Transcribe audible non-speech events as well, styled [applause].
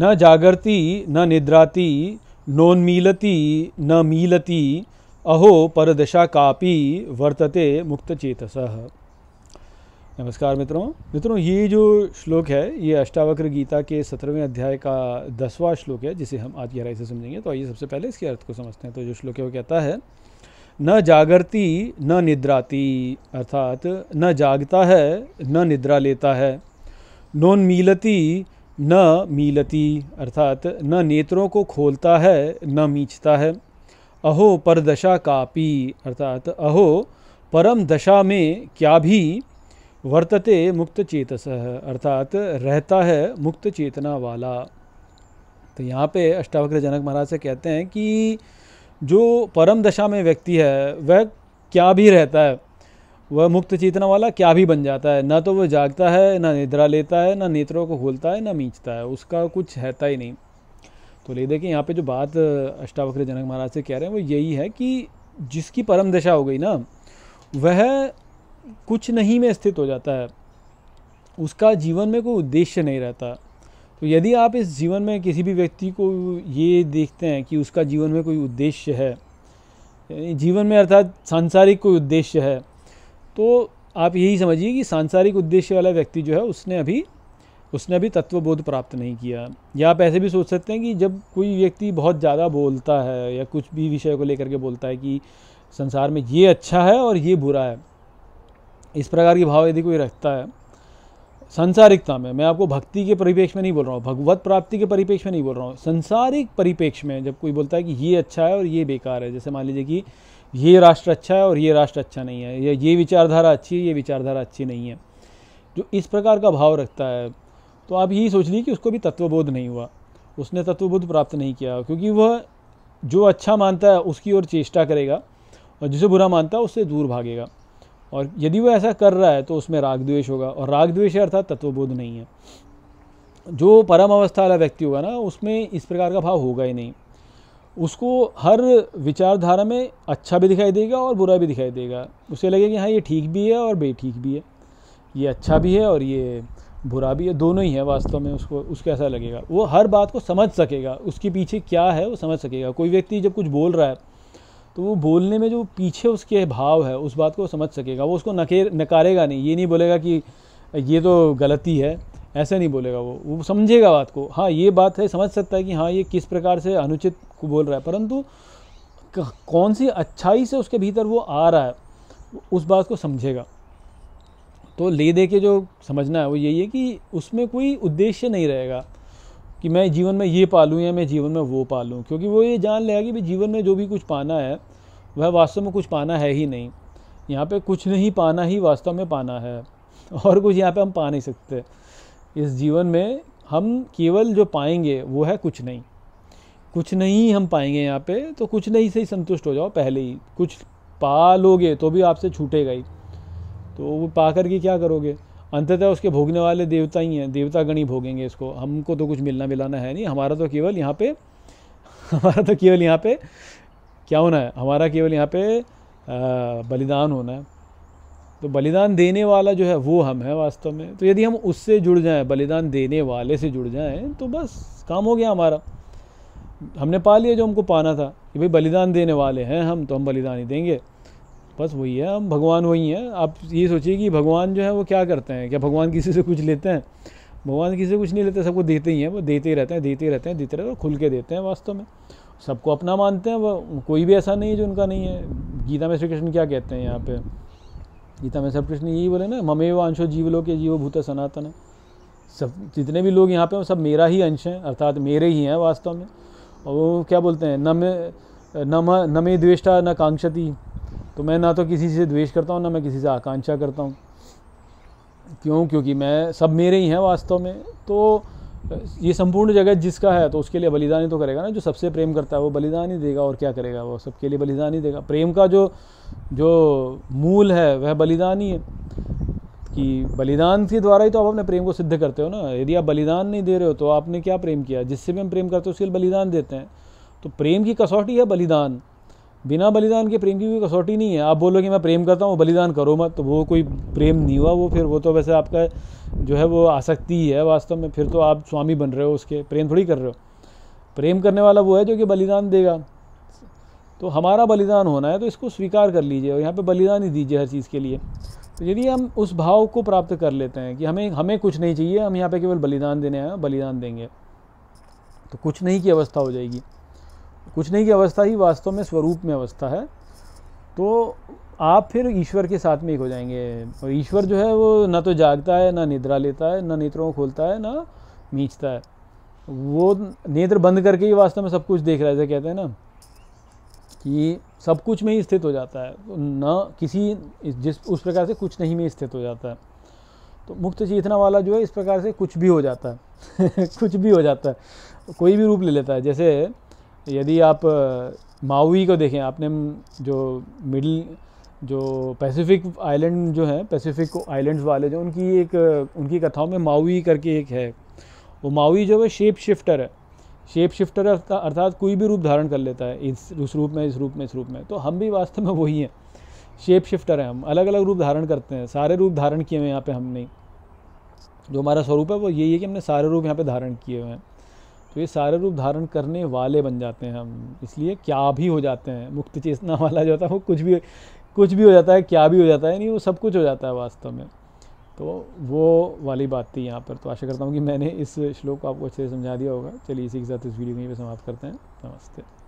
न जागृति न निद्राति नोन्मीलति न मीलति अहो परदशा कापी वर्तते मुक्त चेतस नमस्कार मित्रों मित्रों ये जो श्लोक है ये अष्टावक्र गीता के सत्रहवें अध्याय का दसवां श्लोक है जिसे हम आज गहराई से समझेंगे तो आइए सबसे पहले इसके अर्थ को समझते हैं तो जो श्लोक है वो कहता है न जागृति न निद्राती अर्थात न जागता है न निद्रा लेता है नोन्मीलती न मीलती अर्थात न नेत्रों को खोलता है न मीचता है अहो परदशा कापी अर्थात अहो परम दशा में क्या भी वर्तते मुक्त चेतस अर्थात रहता है मुक्त चेतना वाला तो यहाँ पे अष्टावक्र जनक महाराज से कहते हैं कि जो परम दशा में व्यक्ति है वह क्या भी रहता है वह मुक्त चेतना वाला क्या भी बन जाता है ना तो वह जागता है ना निद्रा लेता है ना नेत्रों को खोलता है ना मींचता है उसका कुछ हैता ही नहीं तो ले देखिए यहाँ पे जो बात अष्टावक्र जनक महाराज से कह रहे हैं वो यही है कि जिसकी परम दशा हो गई ना वह कुछ नहीं में स्थित हो जाता है उसका जीवन में कोई उद्देश्य नहीं रहता तो यदि आप इस जीवन में किसी भी व्यक्ति को ये देखते हैं कि उसका जीवन में कोई उद्देश्य है जीवन में अर्थात सांसारिक कोई उद्देश्य है तो आप यही समझिए कि सांसारिक उद्देश्य वाला व्यक्ति जो है उसने अभी उसने अभी तत्वबोध प्राप्त नहीं किया या आप ऐसे भी सोच सकते हैं कि जब कोई व्यक्ति बहुत ज़्यादा बोलता है या कुछ भी विषय को लेकर के बोलता है कि संसार में ये अच्छा है और ये बुरा है इस प्रकार की भाव यदि कोई रखता है सांसारिकता में मैं आपको भक्ति के परिपेक्ष में नहीं बोल रहा हूँ भगवत प्राप्ति के परिपेक्ष में नहीं बोल रहा हूँ संसारिक परिपेक्ष में जब कोई बोलता है कि ये अच्छा है और ये बेकार है जैसे मान लीजिए कि ये राष्ट्र अच्छा है और ये राष्ट्र अच्छा नहीं है या ये विचारधारा अच्छी है ये विचारधारा अच्छी नहीं है जो इस प्रकार का भाव रखता है तो आप यही सोच लीजिए कि उसको भी तत्वबोध नहीं हुआ उसने तत्वबोध प्राप्त नहीं किया क्योंकि वह जो अच्छा मानता है उसकी ओर चेष्टा करेगा और जिसे बुरा मानता है उससे दूर भागेगा और यदि वह ऐसा कर रहा है तो उसमें राग द्वेष होगा और राग द्वेष अर्थात तत्वबोध नहीं है जो परम अवस्था वाला व्यक्ति होगा ना उसमें इस प्रकार का भाव होगा ही नहीं उसको हर विचारधारा में अच्छा भी दिखाई देगा और बुरा भी दिखाई देगा उसे लगेगा कि हाँ ये ठीक भी है और बेठीक भी है ये अच्छा भी है और ये बुरा भी है दोनों ही है वास्तव में उसको उसको ऐसा लगेगा वो हर बात को समझ सकेगा उसके पीछे क्या है वो समझ सकेगा कोई व्यक्ति जब कुछ बोल रहा है तो वो बोलने में जो पीछे उसके भाव है उस बात को समझ सकेगा वो उसको नकेर नकारेगा नहीं ये नहीं बोलेगा कि ये तो गलती है ऐसे नहीं बोलेगा वो वो समझेगा बात को हाँ ये बात है समझ सकता है कि हाँ ये किस प्रकार से अनुचित को बोल रहा है परंतु कौन सी अच्छाई से उसके भीतर वो आ रहा है उस बात को समझेगा तो ले दे के जो समझना है वो यही है कि उसमें कोई उद्देश्य नहीं रहेगा कि मैं जीवन में ये पालूँ या मैं जीवन में वो पालूँ क्योंकि वो ये जान लेगा कि जीवन में जो भी कुछ पाना है वह वास्तव में कुछ पाना है ही नहीं यहाँ पे कुछ नहीं पाना ही वास्तव में पाना है और कुछ यहाँ पे हम पा नहीं सकते इस जीवन में हम केवल जो पाएंगे वो है कुछ नहीं कुछ नहीं हम पाएंगे यहाँ पे तो कुछ नहीं से ही संतुष्ट हो जाओ पहले ही कुछ पा लोगे तो भी आपसे छूटेगा ही तो वो पा करके क्या करोगे अंततः उसके भोगने वाले देवता ही हैं देवता गण ही भोगेंगे इसको हमको तो कुछ मिलना मिलाना है नहीं हमारा तो केवल यहाँ पे [laughs] हमारा तो केवल यहाँ पे क्या होना है हमारा केवल यहाँ पे बलिदान होना है तो बलिदान देने वाला जो है वो हम हैं वास्तव में तो यदि हम उससे जुड़ जाएं बलिदान देने वाले से जुड़ जाएं तो बस काम हो गया हमारा हमने पा लिया जो हमको पाना था कि भाई बलिदान देने वाले हैं हम तो हम बलिदान ही देंगे बस वही है हम भगवान वही हैं आप ये सोचिए कि भगवान जो है वो क्या करते हैं क्या भगवान किसी से कुछ लेते हैं भगवान किसी से कुछ नहीं लेते सबको देते ही हैं वो देते ही रहते हैं देते ही रहते हैं देते रहते खुल के देते हैं वास्तव में सबको अपना मानते हैं वो कोई भी ऐसा नहीं है जो उनका नहीं है गीता में श्री कृष्ण क्या कहते हैं यहाँ पर गीता में सब कृष्ण यही बोले ना व अंशो जीवलो के जीव भूत सनातन है सब जितने भी लोग यहाँ पे सब मेरा ही अंश हैं अर्थात मेरे ही हैं वास्तव में और वो क्या बोलते हैं नम नम नमे न मे द्वेष्टा न कांक्षती तो मैं ना तो किसी से द्वेष करता हूँ ना मैं किसी से आकांक्षा करता हूँ क्यों क्योंकि मैं सब मेरे ही हैं वास्तव में तो ये संपूर्ण जगह जिसका है तो उसके लिए बलिदान ही तो करेगा ना जो सबसे प्रेम करता है वो बलिदान ही देगा और क्या करेगा वो सबके लिए बलिदान ही देगा प्रेम का जो जो मूल है वह बलिदान ही है कि बलिदान के द्वारा ही तो आप अपने प्रेम को सिद्ध करते हो ना यदि आप बलिदान नहीं दे रहे हो तो आपने क्या प्रेम किया जिससे भी हम प्रेम करते हो उसके लिए बलिदान देते हैं तो प्रेम की कसौटी है बलिदान बिना बलिदान के प्रेम की कोई कसौटी नहीं है आप बोलो कि मैं प्रेम करता हूँ बलिदान करो मत तो वो कोई प्रेम नहीं हुआ वो फिर वो तो वैसे आपका जो है वो आसक्ति ही है वास्तव में फिर तो आप स्वामी बन रहे हो उसके प्रेम थोड़ी कर रहे हो प्रेम करने वाला वो है जो कि बलिदान देगा तो हमारा बलिदान होना है तो इसको स्वीकार कर लीजिए और यहाँ पर बलिदान ही दीजिए हर चीज़ के लिए तो यदि हम उस भाव को प्राप्त कर लेते हैं कि हमें हमें कुछ नहीं चाहिए हम यहाँ पे केवल बलिदान देने हैं बलिदान देंगे तो कुछ नहीं की अवस्था हो जाएगी कुछ नहीं की अवस्था ही वास्तव में स्वरूप में अवस्था है तो आप फिर ईश्वर के साथ में एक हो जाएंगे और ईश्वर जो है वो ना तो जागता है ना निद्रा लेता है ना नेत्रों को खोलता है ना मींचता है वो नेत्र बंद करके ही वास्तव में सब कुछ देख रहा है जैसे कहते हैं ना कि सब कुछ में ही स्थित हो जाता है तो न किसी जिस उस प्रकार से कुछ नहीं में स्थित हो जाता है तो मुक्त चेतना वाला जो है इस प्रकार से कुछ भी हो जाता है [laughs] कुछ भी हो जाता है कोई भी रूप ले लेता है जैसे यदि आप माउई को देखें आपने जो मिडिल जो पैसिफिक आइलैंड जो हैं पैसिफिक आइलैंड्स वाले जो उनकी एक उनकी कथाओं में माउवी करके एक है वो माउई जो है शेप शिफ्टर है शेप शिफ्टर अर्थात कोई भी रूप धारण कर लेता है इस उस रूप में इस रूप में इस रूप में तो हम भी वास्तव में वही हैं शेप शिफ्टर हैं हम अलग अलग रूप धारण करते हैं सारे रूप धारण किए हुए यहाँ पे हमने जो हमारा स्वरूप है वो यही है कि हमने सारे रूप यहाँ पे धारण किए हुए हैं तो ये सारे रूप धारण करने वाले बन जाते हैं हम इसलिए क्या भी हो जाते हैं मुक्त चेतना वाला जो होता है वो कुछ भी कुछ भी हो जाता है क्या भी हो जाता है नहीं वो सब कुछ हो जाता है वास्तव में तो वो वाली बात थी यहाँ पर तो आशा करता हूँ कि मैंने इस श्लोक को आपको अच्छे से समझा दिया होगा चलिए इसी के साथ इस वीडियो में भी समाप्त करते हैं नमस्ते